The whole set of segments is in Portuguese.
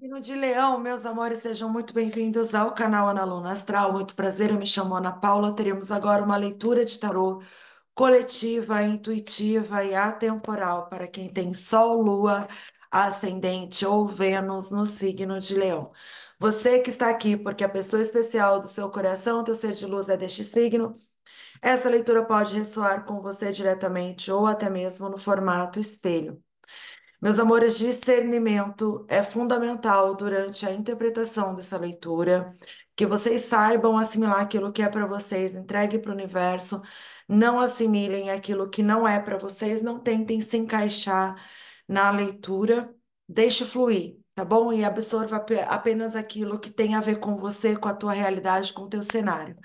Signo de Leão, meus amores, sejam muito bem-vindos ao canal Ana Luna Astral. Muito prazer, eu me chamo Ana Paula. Teremos agora uma leitura de tarô coletiva, intuitiva e atemporal para quem tem Sol, Lua, Ascendente ou Vênus no signo de Leão. Você que está aqui porque a pessoa especial do seu coração, teu ser de luz é deste signo, essa leitura pode ressoar com você diretamente ou até mesmo no formato espelho. Meus amores, discernimento é fundamental durante a interpretação dessa leitura, que vocês saibam assimilar aquilo que é para vocês, entregue para o universo, não assimilem aquilo que não é para vocês, não tentem se encaixar na leitura, deixe fluir, tá bom? E absorva apenas aquilo que tem a ver com você, com a tua realidade, com o teu cenário.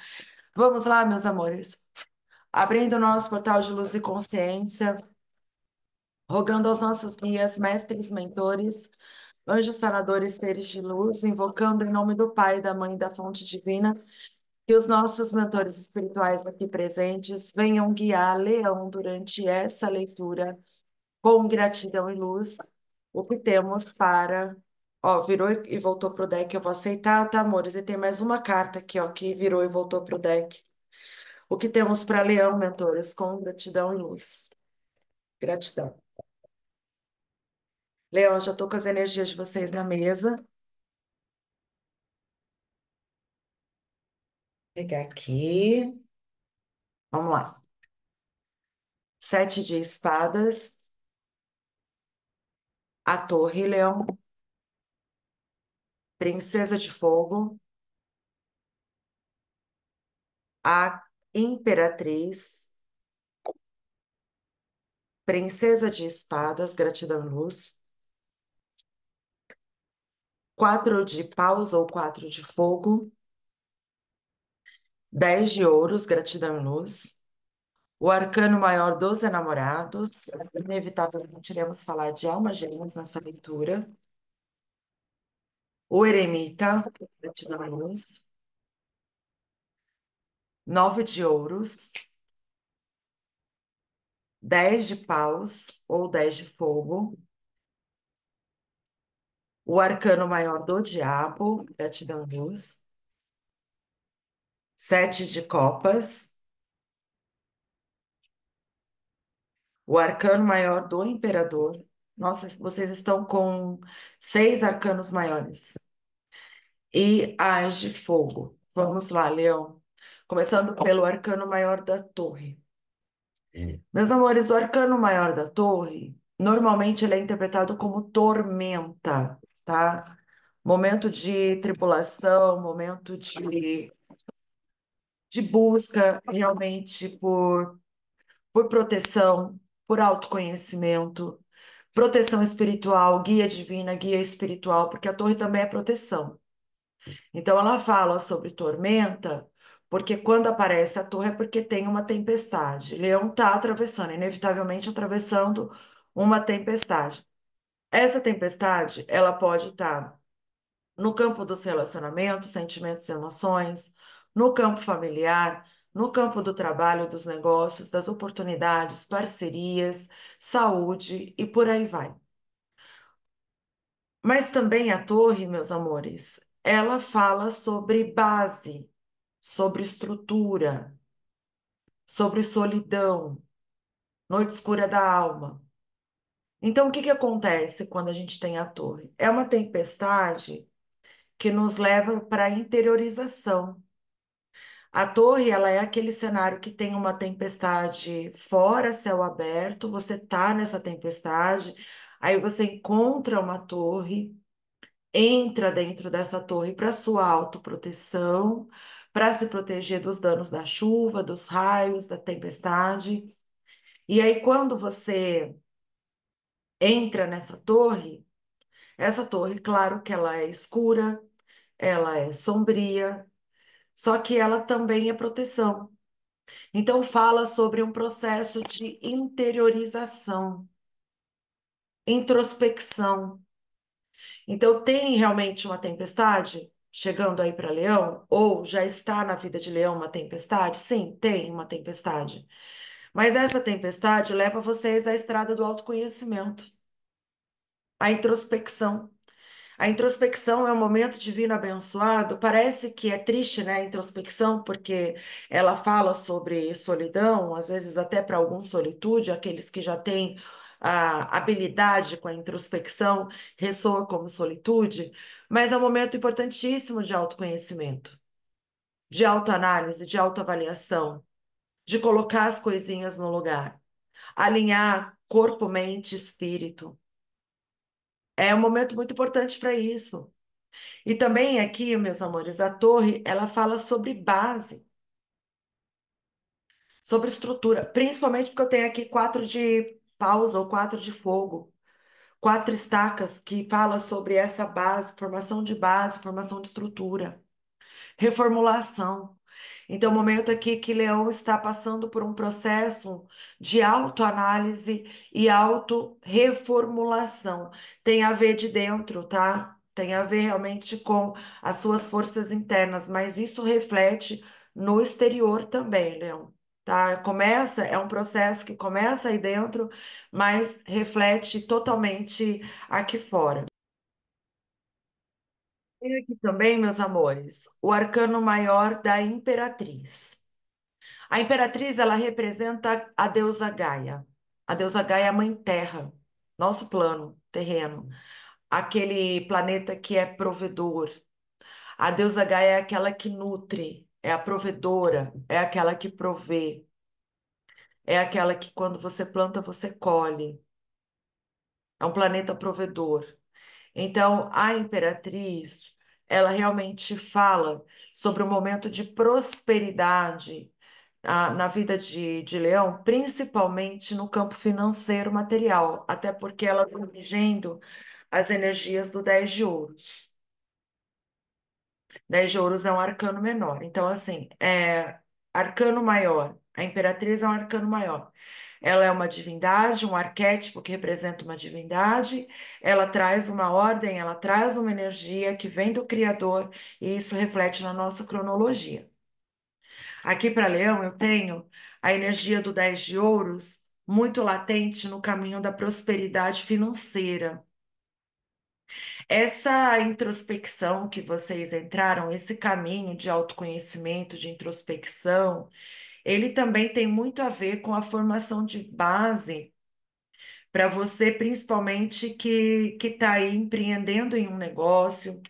Vamos lá, meus amores. Abrindo o nosso portal de luz e consciência Rogando aos nossos guias, mestres, mentores, anjos sanadores, seres de luz, invocando em nome do Pai, da Mãe, da Fonte Divina, que os nossos mentores espirituais aqui presentes venham guiar Leão durante essa leitura com gratidão e luz, o que temos para. Ó, virou e voltou pro deck, eu vou aceitar, tá, amores? E tem mais uma carta aqui, ó, que virou e voltou pro deck. O que temos para Leão, mentores, com gratidão e luz. Gratidão. Leão, já estou com as energias de vocês na mesa. Vou pegar aqui. Vamos lá. Sete de espadas. A torre, Leão. Princesa de fogo. A imperatriz. Princesa de espadas, gratidão luz quatro de paus ou quatro de fogo, dez de ouros, gratidão e luz, o arcano maior dos enamorados, inevitavelmente iremos falar de almas gêmeas nessa leitura, o eremita, gratidão e luz, nove de ouros, dez de paus ou dez de fogo, o arcano maior do diabo, gratidão luz. Sete de copas. O arcano maior do imperador. Nossa, vocês estão com seis arcanos maiores. E as de fogo. Vamos lá, Leão. Começando pelo arcano maior da torre. Meus amores, o arcano maior da torre, normalmente ele é interpretado como tormenta tá? Momento de tribulação, momento de, de busca realmente por, por proteção, por autoconhecimento, proteção espiritual, guia divina, guia espiritual, porque a torre também é proteção. Então ela fala sobre tormenta, porque quando aparece a torre é porque tem uma tempestade. Leão está atravessando, inevitavelmente atravessando uma tempestade. Essa tempestade, ela pode estar no campo dos relacionamentos, sentimentos e emoções, no campo familiar, no campo do trabalho, dos negócios, das oportunidades, parcerias, saúde e por aí vai. Mas também a torre, meus amores, ela fala sobre base, sobre estrutura, sobre solidão, noite escura da alma, então, o que que acontece quando a gente tem a torre? É uma tempestade que nos leva para a interiorização. A torre, ela é aquele cenário que tem uma tempestade fora, céu aberto, você tá nessa tempestade, aí você encontra uma torre, entra dentro dessa torre para sua autoproteção, para se proteger dos danos da chuva, dos raios, da tempestade. E aí quando você entra nessa torre, essa torre, claro que ela é escura, ela é sombria, só que ela também é proteção. Então, fala sobre um processo de interiorização, introspecção. Então, tem realmente uma tempestade chegando aí para Leão? Ou já está na vida de Leão uma tempestade? Sim, tem uma tempestade. Mas essa tempestade leva vocês à estrada do autoconhecimento, à introspecção. A introspecção é um momento divino abençoado. Parece que é triste, né? A introspecção, porque ela fala sobre solidão, às vezes até para alguns solitude, aqueles que já têm a habilidade com a introspecção ressoa como solitude, mas é um momento importantíssimo de autoconhecimento, de autoanálise, de autoavaliação de colocar as coisinhas no lugar, alinhar corpo, mente, espírito. É um momento muito importante para isso. E também aqui, meus amores, a torre, ela fala sobre base, sobre estrutura, principalmente porque eu tenho aqui quatro de pausa ou quatro de fogo, quatro estacas que fala sobre essa base, formação de base, formação de estrutura, reformulação, então, o momento aqui que Leão está passando por um processo de autoanálise e auto-reformulação. Tem a ver de dentro, tá? Tem a ver realmente com as suas forças internas, mas isso reflete no exterior também, Leão. Tá? Começa, é um processo que começa aí dentro, mas reflete totalmente aqui fora. Tem aqui também, meus amores, o arcano maior da Imperatriz. A Imperatriz, ela representa a deusa Gaia. A deusa Gaia é a mãe terra, nosso plano terreno, aquele planeta que é provedor. A deusa Gaia é aquela que nutre, é a provedora, é aquela que provê. É aquela que quando você planta, você colhe. É um planeta provedor. Então, a imperatriz, ela realmente fala sobre o momento de prosperidade a, na vida de, de Leão, principalmente no campo financeiro material, até porque ela está dirigindo as energias do 10 de ouros. 10 de ouros é um arcano menor. Então, assim, é, arcano maior, a imperatriz é um arcano maior. Ela é uma divindade, um arquétipo que representa uma divindade, ela traz uma ordem, ela traz uma energia que vem do Criador e isso reflete na nossa cronologia. Aqui para Leão, eu tenho a energia do 10 de Ouros muito latente no caminho da prosperidade financeira. Essa introspecção que vocês entraram, esse caminho de autoconhecimento, de introspecção, ele também tem muito a ver com a formação de base para você, principalmente que que está aí empreendendo em um negócio,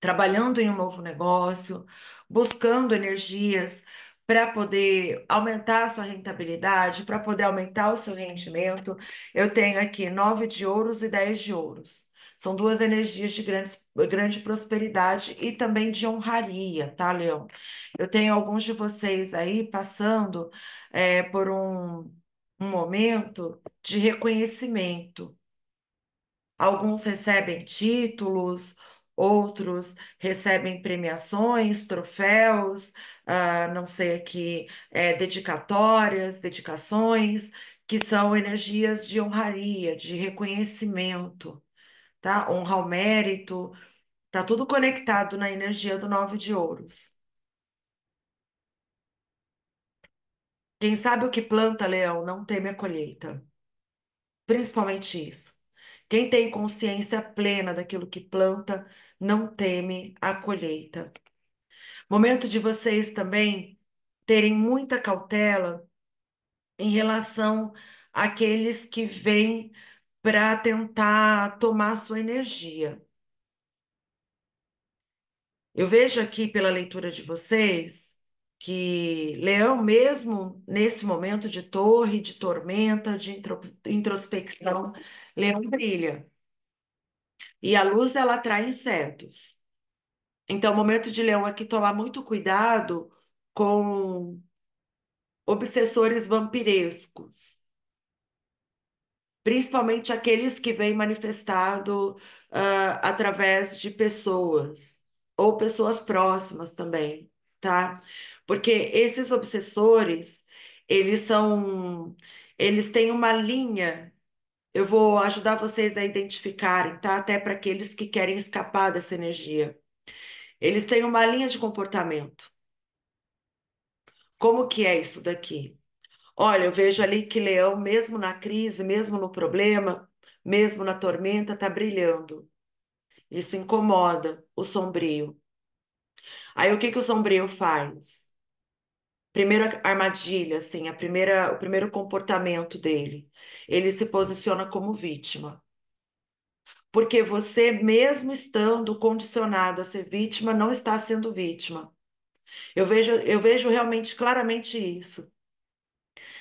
trabalhando em um novo negócio, buscando energias para poder aumentar a sua rentabilidade, para poder aumentar o seu rendimento. Eu tenho aqui nove de ouros e dez de ouros. São duas energias de grande, grande prosperidade e também de honraria, tá, Leão? Eu tenho alguns de vocês aí passando é, por um, um momento de reconhecimento. Alguns recebem títulos, outros recebem premiações, troféus, ah, não sei aqui, é, dedicatórias, dedicações, que são energias de honraria, de reconhecimento, tá? Honra ao mérito, tá tudo conectado na energia do nove de ouros. Quem sabe o que planta, leão, não teme a colheita. Principalmente isso. Quem tem consciência plena daquilo que planta, não teme a colheita. Momento de vocês também terem muita cautela em relação àqueles que vêm para tentar tomar sua energia. Eu vejo aqui pela leitura de vocês que Leão, mesmo nesse momento de torre, de tormenta, de introspecção, Leão brilha. E a luz, ela atrai insetos. Então, o momento de Leão é que tomar muito cuidado com obsessores vampirescos. Principalmente aqueles que vêm manifestado uh, através de pessoas, ou pessoas próximas também, tá? Porque esses obsessores, eles são, eles têm uma linha. Eu vou ajudar vocês a identificarem, tá? Até para aqueles que querem escapar dessa energia. Eles têm uma linha de comportamento. Como que é isso daqui? Olha, eu vejo ali que Leão, mesmo na crise, mesmo no problema, mesmo na tormenta, tá brilhando. Isso incomoda o sombrio. Aí o que que o sombrio faz? primeira armadilha, assim, a primeira, o primeiro comportamento dele. Ele se posiciona como vítima. Porque você, mesmo estando condicionado a ser vítima, não está sendo vítima. Eu vejo, eu vejo realmente claramente isso.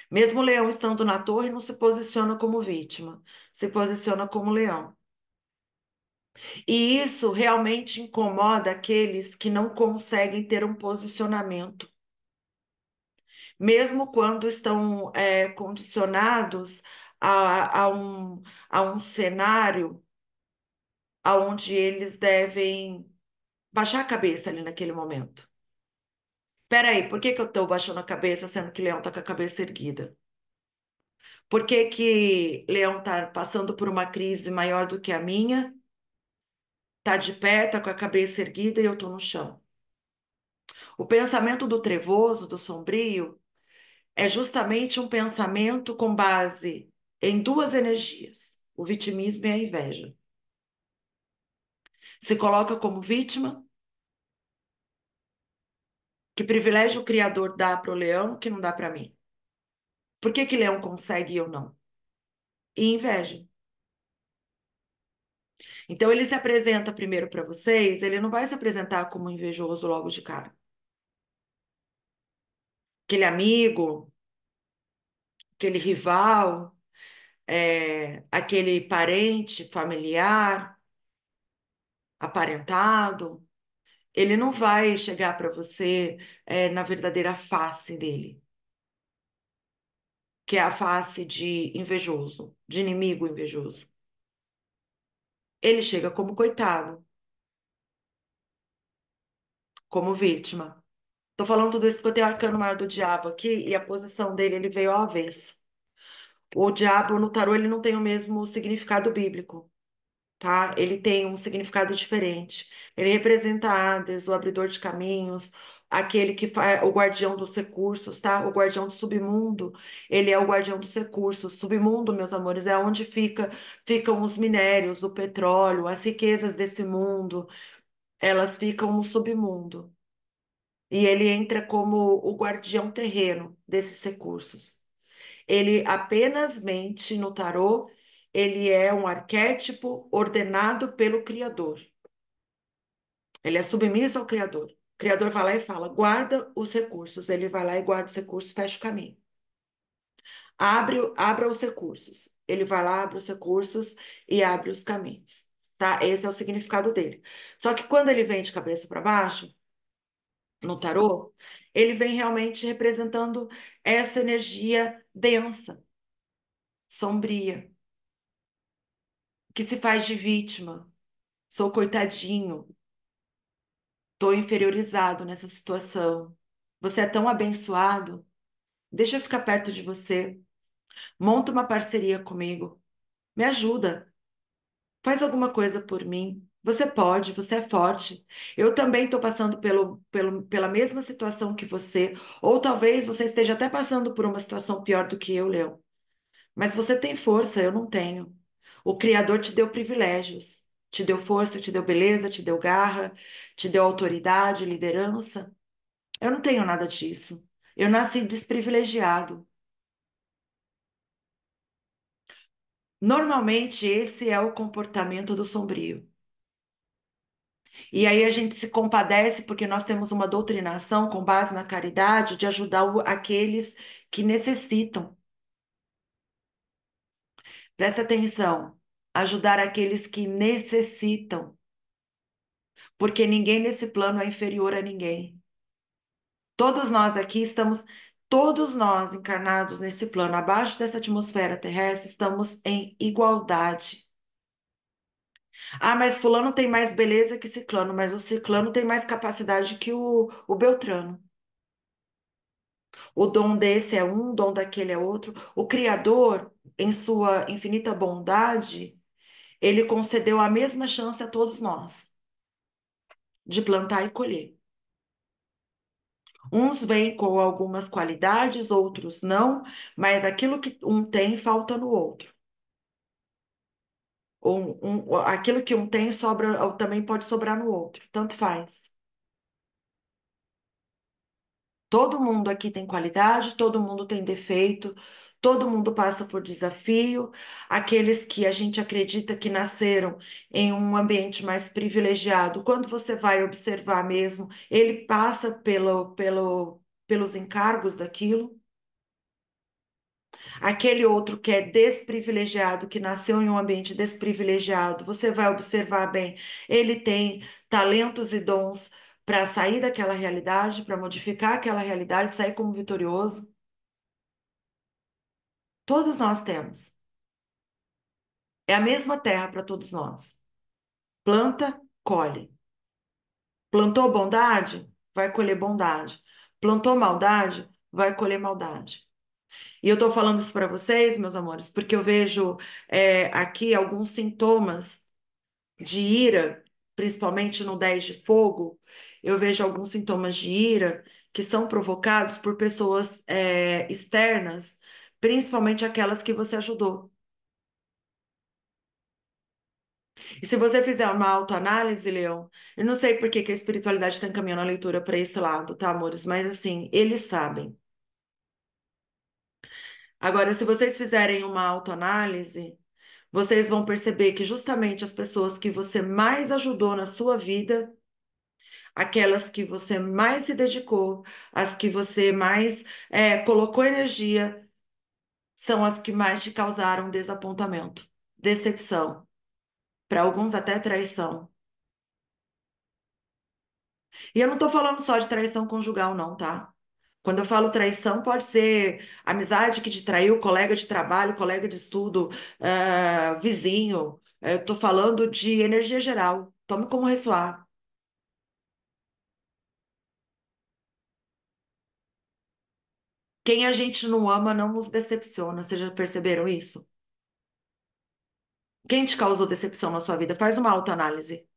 Mesmo o leão estando na torre, não se posiciona como vítima, se posiciona como leão. E isso realmente incomoda aqueles que não conseguem ter um posicionamento mesmo quando estão é, condicionados a, a, um, a um cenário aonde eles devem baixar a cabeça ali naquele momento. Peraí, por que que eu estou baixando a cabeça sendo que Leão está com a cabeça erguida? Por que que Leão está passando por uma crise maior do que a minha? está de pé, está com a cabeça erguida e eu estou no chão. O pensamento do trevoso, do sombrio, é justamente um pensamento com base em duas energias, o vitimismo e a inveja. Se coloca como vítima, que privilégio o Criador dá para o leão que não dá para mim. Por que que leão consegue e eu não? E inveja. Então ele se apresenta primeiro para vocês, ele não vai se apresentar como invejoso logo de cara. Aquele amigo aquele rival, é, aquele parente familiar, aparentado, ele não vai chegar para você é, na verdadeira face dele, que é a face de invejoso, de inimigo invejoso. Ele chega como coitado, como vítima. Tô falando tudo isso porque eu tenho o arcano maior do diabo aqui e a posição dele, ele veio ao avesso. O diabo no tarô, ele não tem o mesmo significado bíblico, tá? Ele tem um significado diferente. Ele representa Hades, o abridor de caminhos, aquele que faz o guardião dos recursos, tá? O guardião do submundo, ele é o guardião dos recursos. Submundo, meus amores, é onde fica, ficam os minérios, o petróleo, as riquezas desse mundo. Elas ficam no submundo e ele entra como o guardião terreno desses recursos. Ele apenas mente no tarô, ele é um arquétipo ordenado pelo Criador. Ele é submisso ao Criador. O Criador vai lá e fala: guarda os recursos. Ele vai lá e guarda os recursos, fecha o caminho. Abre, abra os recursos. Ele vai lá, abre os recursos e abre os caminhos. Tá? Esse é o significado dele. Só que quando ele vem de cabeça para baixo, no tarô, ele vem realmente representando essa energia densa, sombria, que se faz de vítima. Sou coitadinho. Estou inferiorizado nessa situação. Você é tão abençoado. Deixa eu ficar perto de você. Monta uma parceria comigo. Me ajuda. Faz alguma coisa por mim. Você pode, você é forte. Eu também estou passando pelo, pelo, pela mesma situação que você, ou talvez você esteja até passando por uma situação pior do que eu, Leo. Mas você tem força, eu não tenho. O Criador te deu privilégios, te deu força, te deu beleza, te deu garra, te deu autoridade, liderança. Eu não tenho nada disso. Eu nasci desprivilegiado. Normalmente, esse é o comportamento do sombrio. E aí a gente se compadece porque nós temos uma doutrinação com base na caridade de ajudar aqueles que necessitam. Presta atenção, ajudar aqueles que necessitam. Porque ninguém nesse plano é inferior a ninguém. Todos nós aqui estamos todos nós encarnados nesse plano, abaixo dessa atmosfera terrestre, estamos em igualdade. Ah, mas fulano tem mais beleza que ciclano, mas o ciclano tem mais capacidade que o, o Beltrano. O dom desse é um, o dom daquele é outro. O Criador, em sua infinita bondade, ele concedeu a mesma chance a todos nós de plantar e colher. Uns vêm com algumas qualidades, outros não, mas aquilo que um tem falta no outro. Um, um, aquilo que um tem sobra ou também pode sobrar no outro, tanto faz. Todo mundo aqui tem qualidade, todo mundo tem defeito, todo mundo passa por desafio. Aqueles que a gente acredita que nasceram em um ambiente mais privilegiado, quando você vai observar mesmo, ele passa pelo, pelo, pelos encargos daquilo. Aquele outro que é desprivilegiado, que nasceu em um ambiente desprivilegiado, você vai observar bem, ele tem talentos e dons para sair daquela realidade, para modificar aquela realidade, sair como vitorioso. Todos nós temos. É a mesma terra para todos nós. Planta, colhe. Plantou bondade? Vai colher bondade. Plantou maldade? Vai colher maldade. E eu estou falando isso para vocês, meus amores, porque eu vejo é, aqui alguns sintomas de ira, principalmente no 10 de fogo, eu vejo alguns sintomas de ira que são provocados por pessoas é, externas, principalmente aquelas que você ajudou. E se você fizer uma autoanálise, Leão, eu não sei por que, que a espiritualidade está encaminhando a leitura para esse lado, tá, amores? Mas assim, eles sabem. Agora, se vocês fizerem uma autoanálise, vocês vão perceber que justamente as pessoas que você mais ajudou na sua vida, aquelas que você mais se dedicou, as que você mais é, colocou energia, são as que mais te causaram desapontamento, decepção, para alguns até traição. E eu não estou falando só de traição conjugal, não, tá? Quando eu falo traição, pode ser amizade que te traiu, colega de trabalho, colega de estudo, uh, vizinho. Eu estou falando de energia geral. Tome como ressoar. Quem a gente não ama não nos decepciona. Vocês já perceberam isso? Quem te causou decepção na sua vida? Faz uma autoanálise.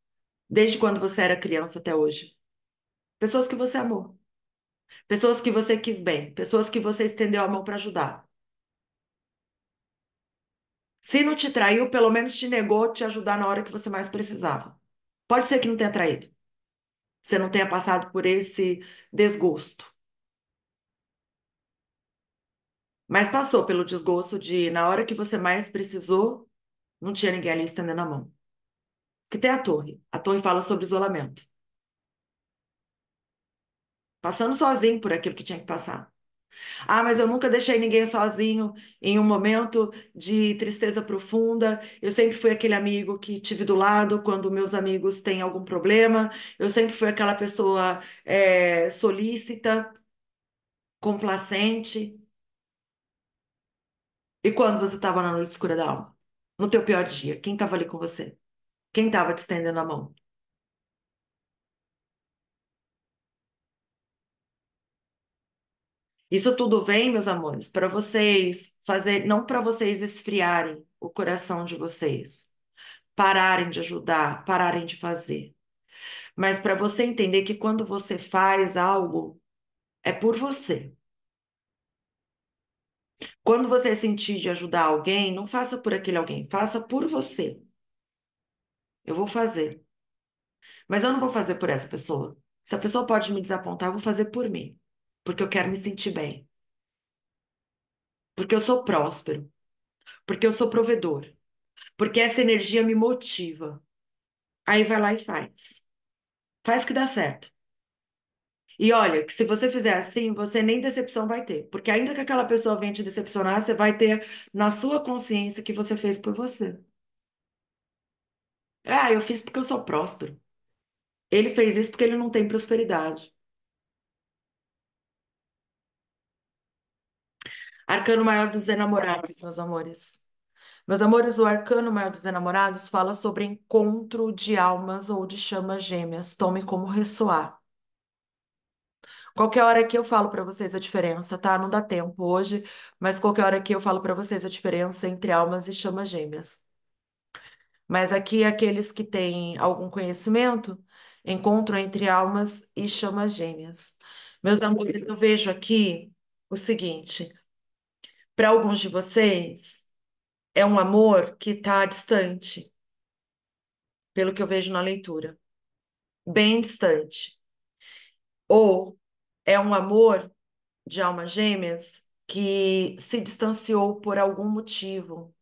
Desde quando você era criança até hoje. Pessoas que você amou pessoas que você quis bem, pessoas que você estendeu a mão para ajudar. Se não te traiu, pelo menos te negou te ajudar na hora que você mais precisava. Pode ser que não tenha traído. Você não tenha passado por esse desgosto. Mas passou pelo desgosto de, na hora que você mais precisou, não tinha ninguém ali estendendo a mão. Que tem a torre. A torre fala sobre isolamento passando sozinho por aquilo que tinha que passar. Ah, mas eu nunca deixei ninguém sozinho em um momento de tristeza profunda. Eu sempre fui aquele amigo que tive do lado quando meus amigos têm algum problema. Eu sempre fui aquela pessoa é, solícita, complacente. E quando você estava na noite escura da alma? No teu pior dia, quem estava ali com você? Quem estava te estendendo a mão? Isso tudo vem, meus amores, para vocês fazer, não para vocês esfriarem o coração de vocês, pararem de ajudar, pararem de fazer, mas para você entender que quando você faz algo, é por você. Quando você sentir de ajudar alguém, não faça por aquele alguém, faça por você. Eu vou fazer. Mas eu não vou fazer por essa pessoa. Se a pessoa pode me desapontar, eu vou fazer por mim porque eu quero me sentir bem, porque eu sou próspero, porque eu sou provedor, porque essa energia me motiva. Aí vai lá e faz. Faz que dá certo. E olha, que se você fizer assim, você nem decepção vai ter. Porque ainda que aquela pessoa venha te decepcionar, você vai ter na sua consciência que você fez por você. Ah, eu fiz porque eu sou próspero. Ele fez isso porque ele não tem prosperidade. Arcano Maior dos Enamorados, meus amores. Meus amores, o Arcano Maior dos Enamorados fala sobre encontro de almas ou de chamas gêmeas. Tome como ressoar. Qualquer hora que eu falo para vocês a diferença, tá? Não dá tempo hoje, mas qualquer hora que eu falo para vocês a diferença entre almas e chamas gêmeas. Mas aqui aqueles que têm algum conhecimento, encontro entre almas e chamas gêmeas. Meus amores, eu vejo aqui o seguinte, para alguns de vocês, é um amor que está distante, pelo que eu vejo na leitura, bem distante. Ou é um amor de almas gêmeas que se distanciou por algum motivo,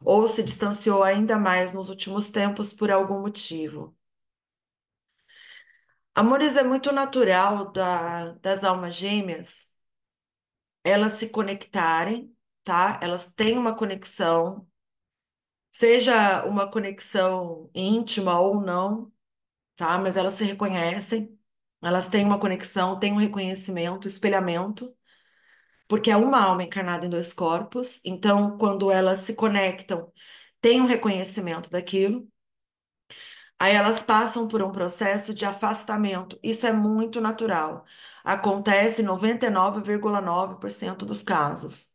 ou se distanciou ainda mais nos últimos tempos por algum motivo. Amores é muito natural da, das almas gêmeas elas se conectarem, tá? Elas têm uma conexão, seja uma conexão íntima ou não, tá? Mas elas se reconhecem, elas têm uma conexão, têm um reconhecimento, espelhamento, porque é uma alma encarnada em dois corpos, então quando elas se conectam, tem um reconhecimento daquilo. Aí elas passam por um processo de afastamento. Isso é muito natural acontece em 99,9% dos casos.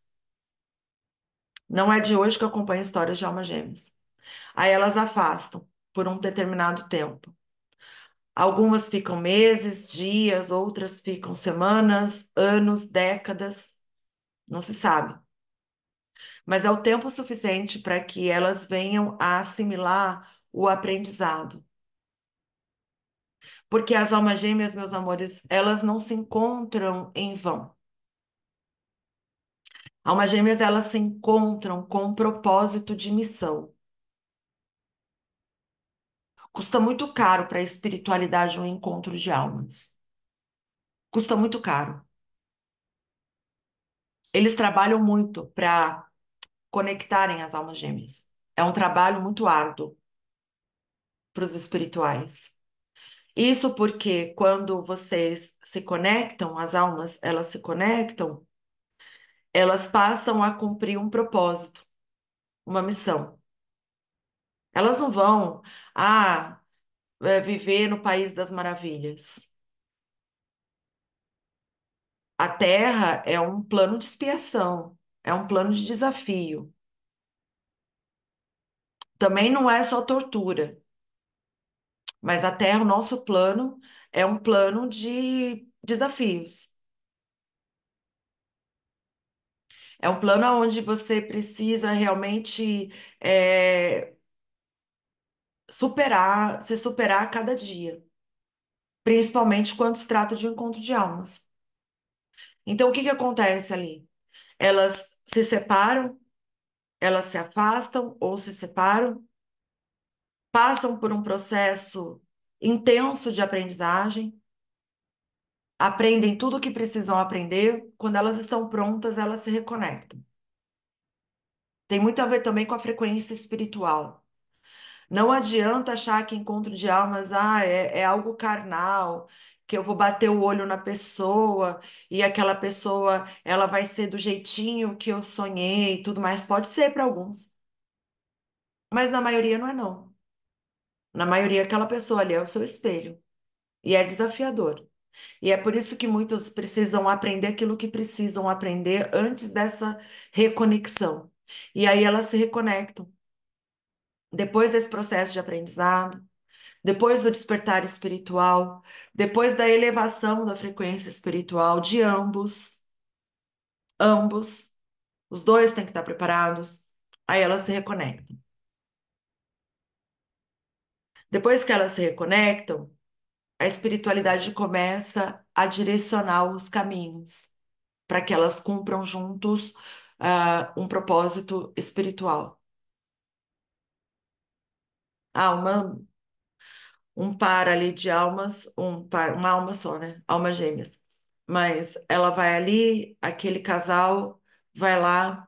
Não é de hoje que eu acompanho histórias de almas gêmeas. Aí elas afastam por um determinado tempo. Algumas ficam meses, dias, outras ficam semanas, anos, décadas, não se sabe. Mas é o tempo suficiente para que elas venham a assimilar o aprendizado. Porque as almas gêmeas, meus amores, elas não se encontram em vão. Almas gêmeas, elas se encontram com um propósito de missão. Custa muito caro para a espiritualidade um encontro de almas. Custa muito caro. Eles trabalham muito para conectarem as almas gêmeas. É um trabalho muito árduo para os espirituais. Isso porque quando vocês se conectam, as almas, elas se conectam, elas passam a cumprir um propósito, uma missão. Elas não vão, a ah, é viver no país das maravilhas. A Terra é um plano de expiação, é um plano de desafio. Também não é só tortura. Mas a Terra, o nosso plano, é um plano de desafios. É um plano onde você precisa realmente é, superar, se superar a cada dia, principalmente quando se trata de um encontro de almas. Então, o que que acontece ali? Elas se separam, elas se afastam ou se separam, passam por um processo intenso de aprendizagem, aprendem tudo o que precisam aprender, quando elas estão prontas, elas se reconectam. Tem muito a ver também com a frequência espiritual. Não adianta achar que encontro de almas ah, é, é algo carnal, que eu vou bater o olho na pessoa e aquela pessoa ela vai ser do jeitinho que eu sonhei e tudo mais. Pode ser para alguns, mas na maioria não é não. Na maioria, aquela pessoa ali é o seu espelho. E é desafiador. E é por isso que muitos precisam aprender aquilo que precisam aprender antes dessa reconexão. E aí elas se reconectam. Depois desse processo de aprendizado, depois do despertar espiritual, depois da elevação da frequência espiritual de ambos, ambos, os dois têm que estar preparados, aí elas se reconectam. Depois que elas se reconectam, a espiritualidade começa a direcionar os caminhos para que elas cumpram juntos uh, um propósito espiritual. Ah, uma, um par ali de almas, um par, uma alma só, né? Almas gêmeas. Mas ela vai ali, aquele casal vai lá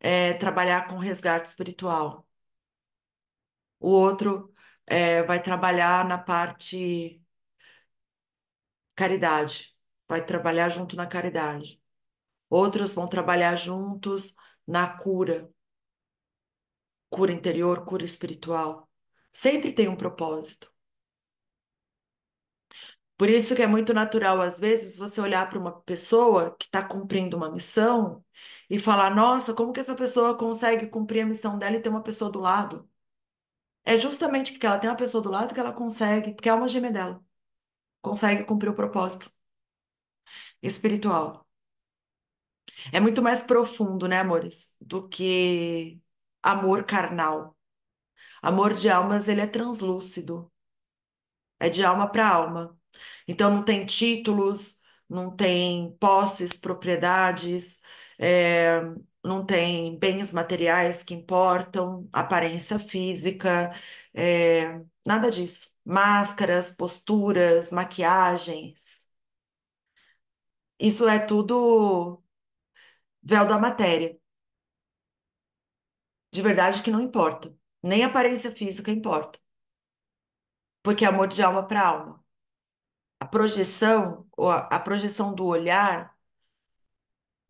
é, trabalhar com resgate espiritual. O outro é, vai trabalhar na parte caridade, vai trabalhar junto na caridade. Outros vão trabalhar juntos na cura, cura interior, cura espiritual. Sempre tem um propósito. Por isso que é muito natural, às vezes, você olhar para uma pessoa que está cumprindo uma missão e falar: nossa, como que essa pessoa consegue cumprir a missão dela e ter uma pessoa do lado? É justamente porque ela tem uma pessoa do lado que ela consegue, porque a alma gêmea dela consegue cumprir o propósito espiritual. É muito mais profundo, né, amores, do que amor carnal. Amor de almas, ele é translúcido. É de alma para alma. Então não tem títulos, não tem posses, propriedades, é, não tem bens materiais que importam, aparência física, é, nada disso. Máscaras, posturas, maquiagens. Isso é tudo véu da matéria. De verdade que não importa. Nem aparência física importa. Porque é amor de alma para alma. A projeção, a projeção do olhar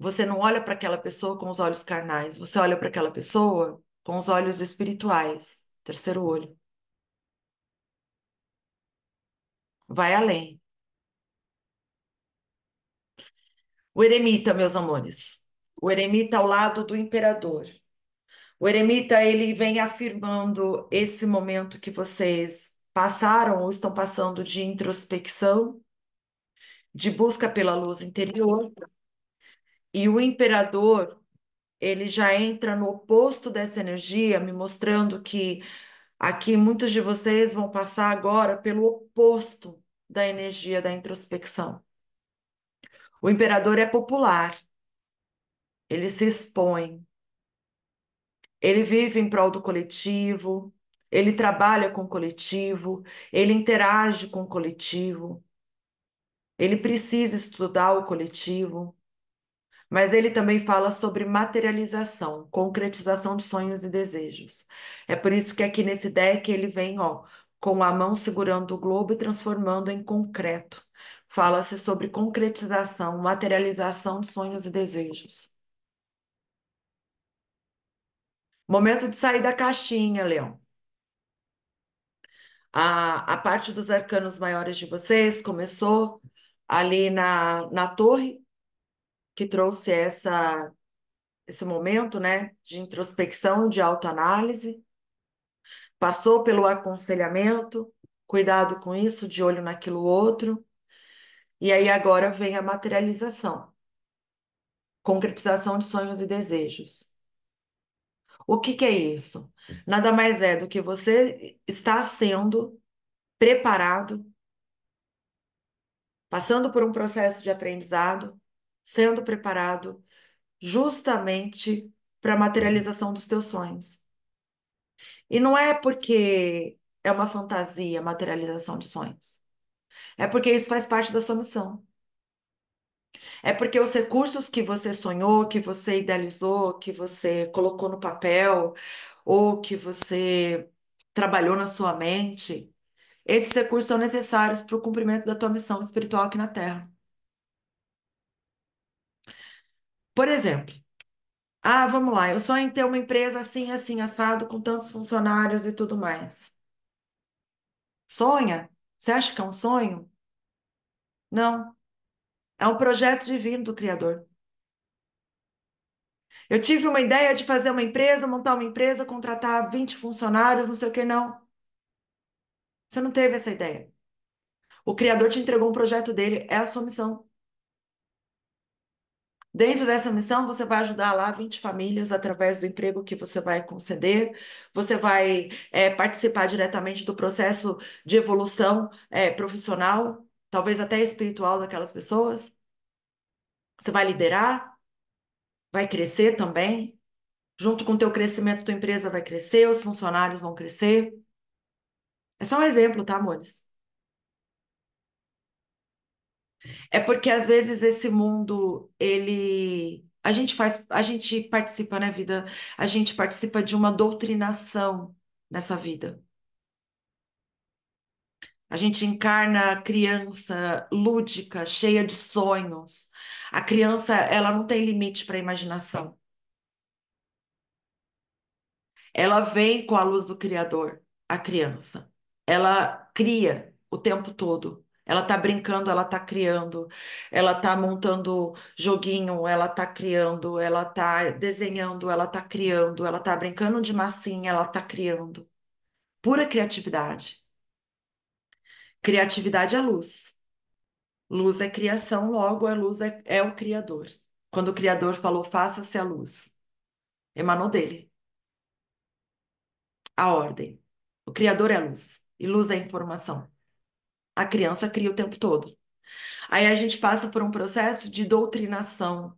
você não olha para aquela pessoa com os olhos carnais, você olha para aquela pessoa com os olhos espirituais, terceiro olho. Vai além. O eremita, meus amores, o eremita ao lado do imperador. O eremita ele vem afirmando esse momento que vocês passaram ou estão passando de introspecção, de busca pela luz interior, e o imperador, ele já entra no oposto dessa energia, me mostrando que aqui muitos de vocês vão passar agora pelo oposto da energia da introspecção. O imperador é popular, ele se expõe, ele vive em prol do coletivo, ele trabalha com o coletivo, ele interage com o coletivo, ele precisa estudar o coletivo, mas ele também fala sobre materialização, concretização de sonhos e desejos. É por isso que aqui nesse deck ele vem, ó, com a mão segurando o globo e transformando em concreto. Fala-se sobre concretização, materialização de sonhos e desejos. Momento de sair da caixinha, Leão. A, a parte dos arcanos maiores de vocês começou ali na, na torre, que trouxe essa, esse momento né, de introspecção, de autoanálise, passou pelo aconselhamento, cuidado com isso, de olho naquilo outro, e aí agora vem a materialização, concretização de sonhos e desejos. O que, que é isso? Nada mais é do que você está sendo preparado, passando por um processo de aprendizado, sendo preparado justamente para a uhum. materialização dos teus sonhos. E não é porque é uma fantasia, a materialização de sonhos. É porque isso faz parte da sua missão. É porque os recursos que você sonhou, que você idealizou, que você colocou no papel, ou que você trabalhou na sua mente, esses recursos são necessários para o cumprimento da tua missão espiritual aqui na Terra. Por exemplo, ah, vamos lá, eu sonho em ter uma empresa assim, assim, assado, com tantos funcionários e tudo mais. Sonha? Você acha que é um sonho? Não. É um projeto divino do Criador. Eu tive uma ideia de fazer uma empresa, montar uma empresa, contratar 20 funcionários, não sei o que, não. Você não teve essa ideia. O Criador te entregou um projeto dele, é a sua missão. Dentro dessa missão, você vai ajudar lá 20 famílias através do emprego que você vai conceder, você vai é, participar diretamente do processo de evolução é, profissional, talvez até espiritual daquelas pessoas. Você vai liderar, vai crescer também. Junto com o teu crescimento, tua empresa vai crescer, os funcionários vão crescer. É só um exemplo, tá, amores? É porque às vezes esse mundo, ele. A gente faz, a gente participa, na né, vida? A gente participa de uma doutrinação nessa vida. A gente encarna a criança lúdica, cheia de sonhos. A criança, ela não tem limite para a imaginação. Ela vem com a luz do Criador, a criança. Ela cria o tempo todo. Ela tá brincando, ela tá criando, ela tá montando joguinho, ela tá criando, ela tá desenhando, ela tá criando, ela tá brincando de massinha, ela tá criando. Pura criatividade. Criatividade é luz. Luz é criação, logo a luz é, é o Criador. Quando o Criador falou, faça-se a luz, emanou dele. A ordem. O Criador é luz, e luz é informação. A criança cria o tempo todo. Aí a gente passa por um processo de doutrinação.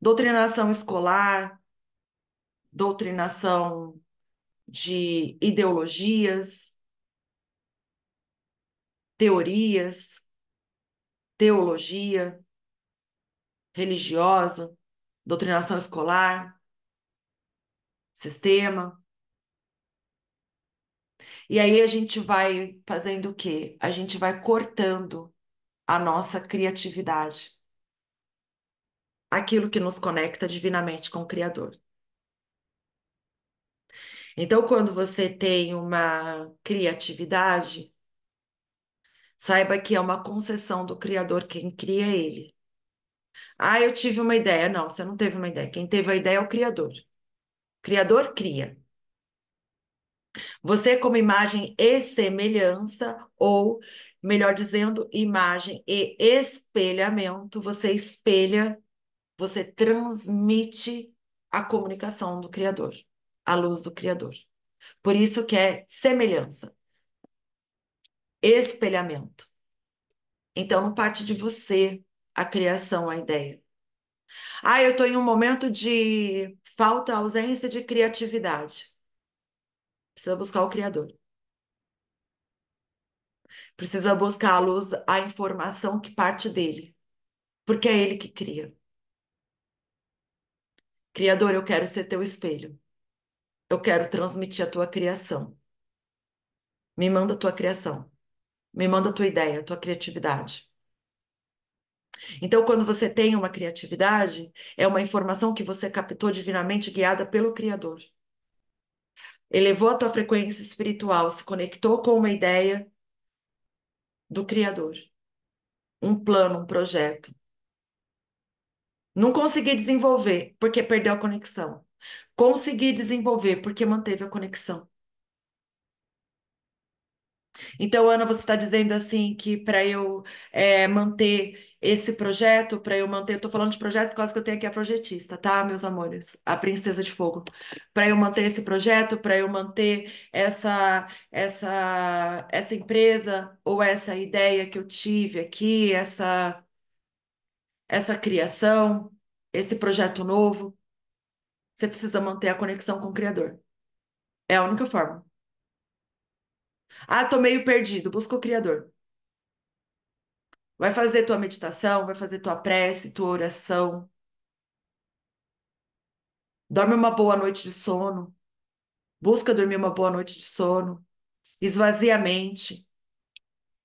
Doutrinação escolar, doutrinação de ideologias, teorias, teologia religiosa, doutrinação escolar, sistema. E aí a gente vai fazendo o quê? A gente vai cortando a nossa criatividade. Aquilo que nos conecta divinamente com o Criador. Então, quando você tem uma criatividade, saiba que é uma concessão do Criador quem cria ele. Ah, eu tive uma ideia. Não, você não teve uma ideia. Quem teve a ideia é o Criador. Criador cria. Você, é como imagem e semelhança, ou, melhor dizendo, imagem e espelhamento, você espelha, você transmite a comunicação do Criador, a luz do Criador. Por isso que é semelhança, espelhamento. Então, não parte de você a criação, a ideia. Ah, eu estou em um momento de falta, ausência de criatividade. Precisa buscar o Criador. Precisa buscar a luz, a informação que parte dele, porque é ele que cria. Criador, eu quero ser teu espelho. Eu quero transmitir a tua criação. Me manda a tua criação. Me manda a tua ideia, a tua criatividade. Então, quando você tem uma criatividade, é uma informação que você captou divinamente guiada pelo Criador elevou a tua frequência espiritual, se conectou com uma ideia do Criador, um plano, um projeto. Não consegui desenvolver porque perdeu a conexão. Consegui desenvolver porque manteve a conexão. Então, Ana, você está dizendo assim que para eu é, manter esse projeto para eu manter. Eu tô falando de projeto por causa que eu tenho aqui a projetista, tá, meus amores? A Princesa de Fogo. Para eu manter esse projeto, para eu manter essa, essa, essa empresa ou essa ideia que eu tive aqui, essa, essa criação, esse projeto novo, você precisa manter a conexão com o Criador. É a única forma. Ah, tô meio perdido. Busca o Criador. Vai fazer tua meditação, vai fazer tua prece, tua oração. Dorme uma boa noite de sono. Busca dormir uma boa noite de sono. Esvazia a mente.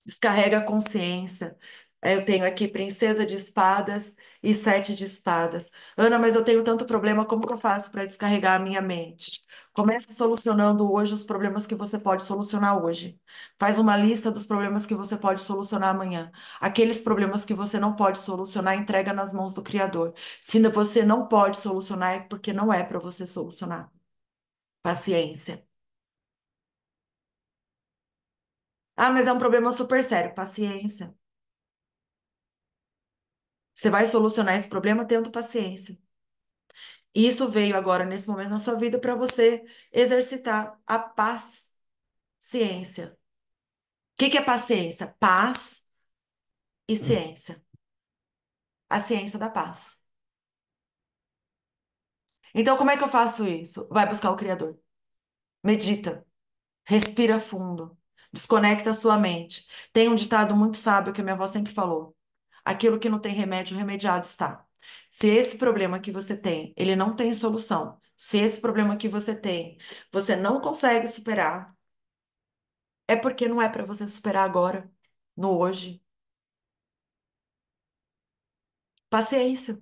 Descarrega a consciência. É, eu tenho aqui princesa de espadas e sete de espadas. Ana, mas eu tenho tanto problema, como que eu faço para descarregar a minha mente? Comece solucionando hoje os problemas que você pode solucionar hoje. Faz uma lista dos problemas que você pode solucionar amanhã. Aqueles problemas que você não pode solucionar, entrega nas mãos do Criador. Se você não pode solucionar, é porque não é para você solucionar. Paciência. Ah, mas é um problema super sério. Paciência. Você vai solucionar esse problema tendo paciência. E isso veio agora, nesse momento, na sua vida, para você exercitar a paciência. O que, que é paciência? Paz e ciência. A ciência da paz. Então, como é que eu faço isso? Vai buscar o Criador. Medita. Respira fundo. Desconecta a sua mente. Tem um ditado muito sábio que minha avó sempre falou: aquilo que não tem remédio, remediado está. Se esse problema que você tem, ele não tem solução, se esse problema que você tem, você não consegue superar, é porque não é para você superar agora, no hoje. Paciência.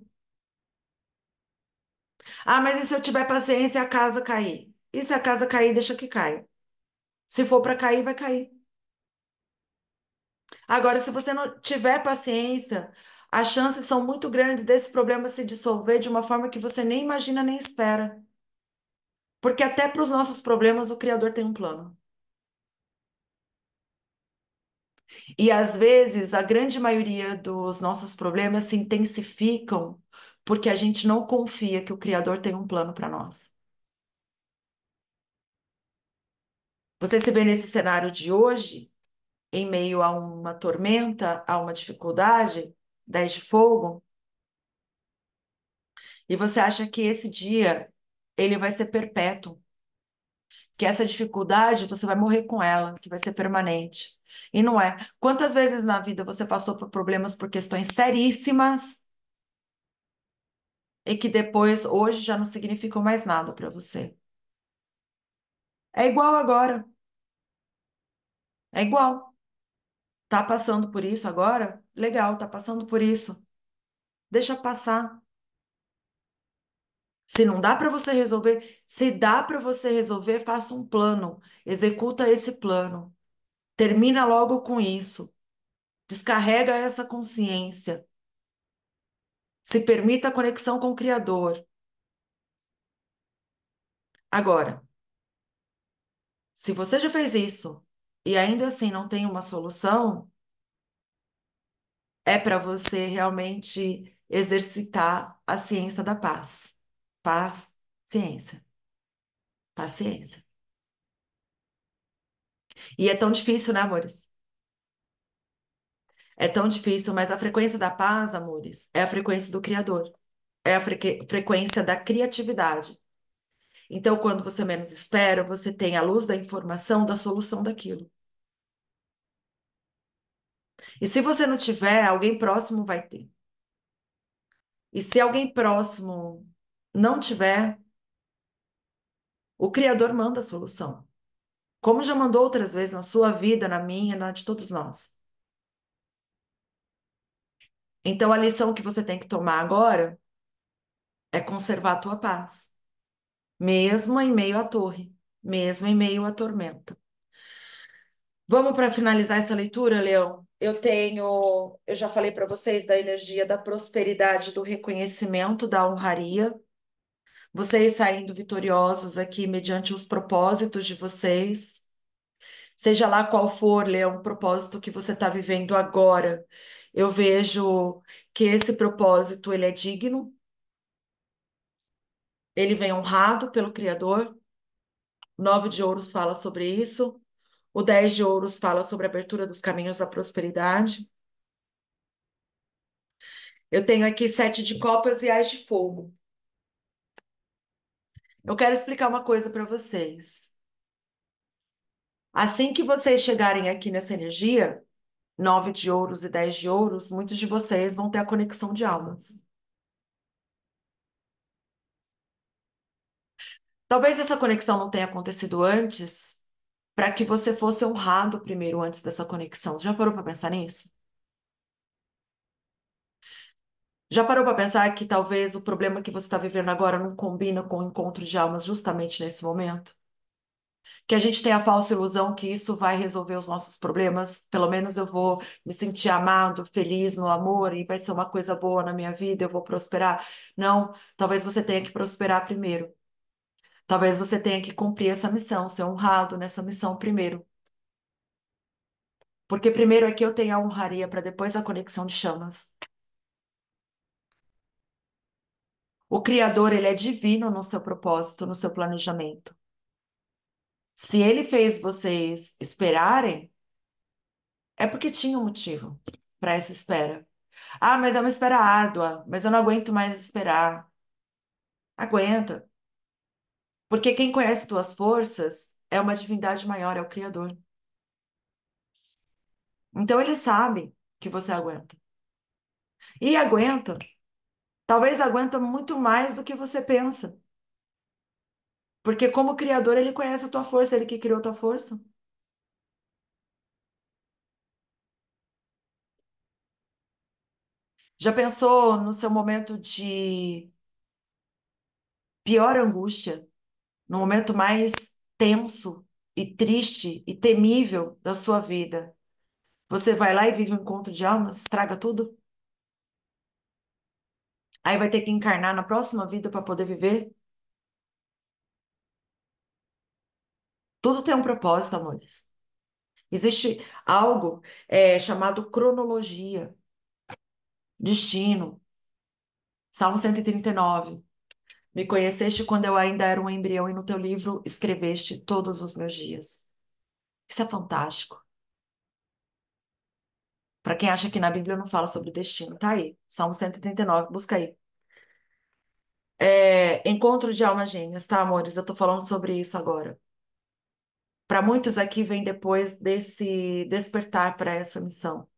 Ah, mas e se eu tiver paciência e a casa cair? E se a casa cair, deixa que caia. Se for para cair, vai cair. Agora, se você não tiver paciência, as chances são muito grandes desse problema se dissolver de uma forma que você nem imagina nem espera. Porque até para os nossos problemas o Criador tem um plano. E às vezes a grande maioria dos nossos problemas se intensificam porque a gente não confia que o Criador tem um plano para nós. Você se vê nesse cenário de hoje, em meio a uma tormenta, a uma dificuldade, 10 de fogo, e você acha que esse dia ele vai ser perpétuo, que essa dificuldade você vai morrer com ela, que vai ser permanente. E não é. Quantas vezes na vida você passou por problemas por questões seríssimas e que depois, hoje, já não significam mais nada para você? É igual agora. É igual. Tá passando por isso agora? Legal, tá passando por isso. Deixa passar. Se não dá para você resolver, se dá para você resolver, faça um plano, executa esse plano. Termina logo com isso. Descarrega essa consciência. Se permita a conexão com o Criador. Agora, se você já fez isso e ainda assim não tem uma solução, é para você realmente exercitar a ciência da paz. Paz, ciência. Paciência. E é tão difícil, né, amores? É tão difícil, mas a frequência da paz, amores, é a frequência do Criador. É a frequência da criatividade. Então, quando você menos espera, você tem a luz da informação da solução daquilo. E se você não tiver, alguém próximo vai ter. E se alguém próximo não tiver, o Criador manda a solução. Como já mandou outras vezes na sua vida, na minha, na de todos nós. Então, a lição que você tem que tomar agora é conservar a tua paz, mesmo em meio à torre, mesmo em meio à tormenta. Vamos para finalizar essa leitura, Leão? Eu tenho, eu já falei para vocês da energia da prosperidade, do reconhecimento, da honraria. Vocês saindo vitoriosos aqui mediante os propósitos de vocês. Seja lá qual for, Lê, um propósito que você está vivendo agora. Eu vejo que esse propósito ele é digno. Ele vem honrado pelo Criador. Nove de Ouros fala sobre isso. O 10 de Ouros fala sobre a abertura dos caminhos à prosperidade. Eu tenho aqui sete de copas e as de fogo. Eu quero explicar uma coisa para vocês. Assim que vocês chegarem aqui nessa energia, nove de ouros e dez de ouros, muitos de vocês vão ter a conexão de almas. Talvez essa conexão não tenha acontecido antes, para que você fosse honrado primeiro antes dessa conexão. Já parou para pensar nisso? Já parou para pensar que talvez o problema que você está vivendo agora não combina com o encontro de almas justamente nesse momento? Que a gente tem a falsa ilusão que isso vai resolver os nossos problemas, pelo menos eu vou me sentir amado, feliz no amor e vai ser uma coisa boa na minha vida, eu vou prosperar. Não, talvez você tenha que prosperar primeiro. Talvez você tenha que cumprir essa missão, ser honrado nessa missão primeiro. Porque primeiro é que eu tenho a honraria para depois a conexão de chamas. O Criador, ele é divino no seu propósito, no seu planejamento. Se ele fez vocês esperarem, é porque tinha um motivo para essa espera. Ah, mas é uma espera árdua, mas eu não aguento mais esperar. Aguenta. Porque quem conhece tuas forças é uma divindade maior, é o Criador. Então ele sabe que você aguenta. E aguenta. Talvez aguenta muito mais do que você pensa. Porque como criador, ele conhece a tua força, ele que criou a tua força. Já pensou no seu momento de pior angústia? no momento mais tenso e triste e temível da sua vida, você vai lá e vive um encontro de almas, estraga tudo? Aí vai ter que encarnar na próxima vida para poder viver? Tudo tem um propósito, amores. Existe algo é, chamado cronologia, destino. Salmo 139. Me conheceste quando eu ainda era um embrião e no teu livro escreveste todos os meus dias. Isso é fantástico. Para quem acha que na Bíblia não fala sobre destino, tá aí. Salmo 139, busca aí. É, encontro de almas gêmeas, tá, amores? Eu tô falando sobre isso agora. Para muitos aqui vem depois desse despertar para essa missão.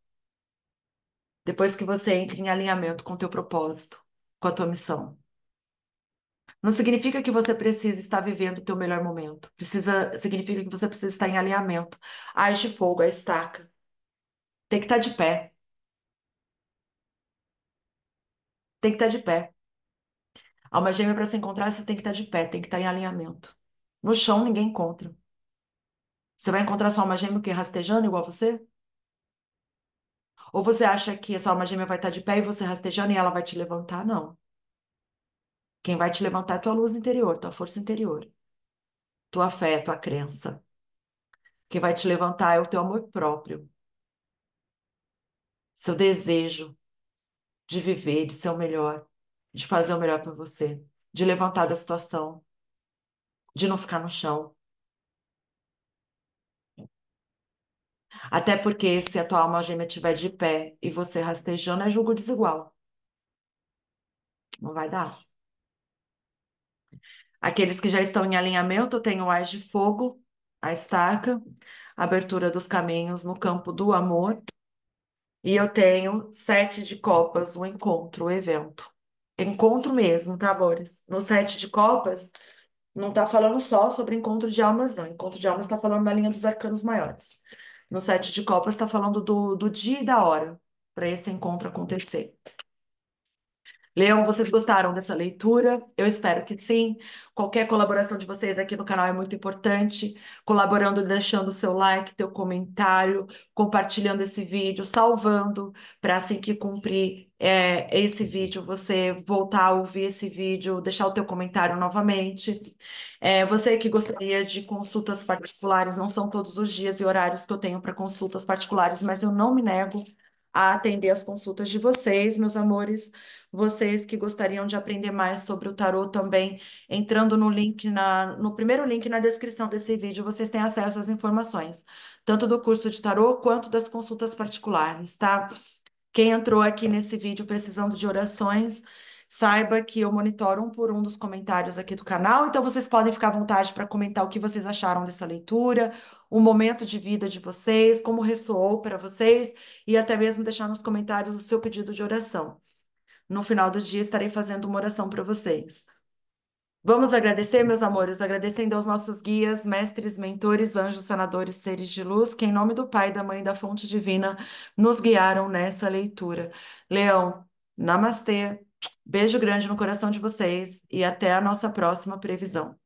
Depois que você entra em alinhamento com o teu propósito, com a tua missão. Não significa que você precisa estar vivendo o teu melhor momento. Precisa, significa que você precisa estar em alinhamento. Ais de fogo, a estaca. Tem que estar de pé. Tem que estar de pé. Alma gêmea para se encontrar, você tem que estar de pé, tem que estar em alinhamento. No chão ninguém encontra. Você vai encontrar sua alma gêmea que rastejando igual você? Ou você acha que a sua alma gêmea vai estar de pé e você rastejando e ela vai te levantar? Não. Quem vai te levantar é tua luz interior, tua força interior, tua fé, tua crença. Quem vai te levantar é o teu amor próprio, seu desejo de viver, de ser o melhor, de fazer o melhor para você, de levantar da situação, de não ficar no chão. Até porque se a tua alma gêmea estiver de pé e você rastejando, é julgo desigual. Não vai dar. Aqueles que já estão em alinhamento têm o ar de fogo, a estaca, abertura dos caminhos no campo do amor. E eu tenho sete de copas, o um encontro, o um evento. Encontro mesmo, tá, Boris? No sete de copas, não tá falando só sobre encontro de almas, não. Encontro de almas está falando na linha dos arcanos maiores. No sete de copas está falando do, do dia e da hora para esse encontro acontecer. Leão, vocês gostaram dessa leitura? Eu espero que sim. Qualquer colaboração de vocês aqui no canal é muito importante. Colaborando, deixando o seu like, teu comentário, compartilhando esse vídeo, salvando, para assim que cumprir é, esse vídeo, você voltar a ouvir esse vídeo, deixar o teu comentário novamente. É, você que gostaria de consultas particulares, não são todos os dias e horários que eu tenho para consultas particulares, mas eu não me nego a atender as consultas de vocês, meus amores vocês que gostariam de aprender mais sobre o tarô também, entrando no link na, no primeiro link na descrição desse vídeo, vocês têm acesso às informações, tanto do curso de tarô quanto das consultas particulares, tá? Quem entrou aqui nesse vídeo precisando de orações, saiba que eu monitoro um por um dos comentários aqui do canal, então vocês podem ficar à vontade para comentar o que vocês acharam dessa leitura, o momento de vida de vocês, como ressoou para vocês, e até mesmo deixar nos comentários o seu pedido de oração. No final do dia estarei fazendo uma oração para vocês. Vamos agradecer, meus amores, agradecendo aos nossos guias, mestres, mentores, anjos, sanadores, seres de luz, que em nome do Pai, da Mãe e da Fonte Divina nos guiaram nessa leitura. Leão, namastê, beijo grande no coração de vocês e até a nossa próxima previsão.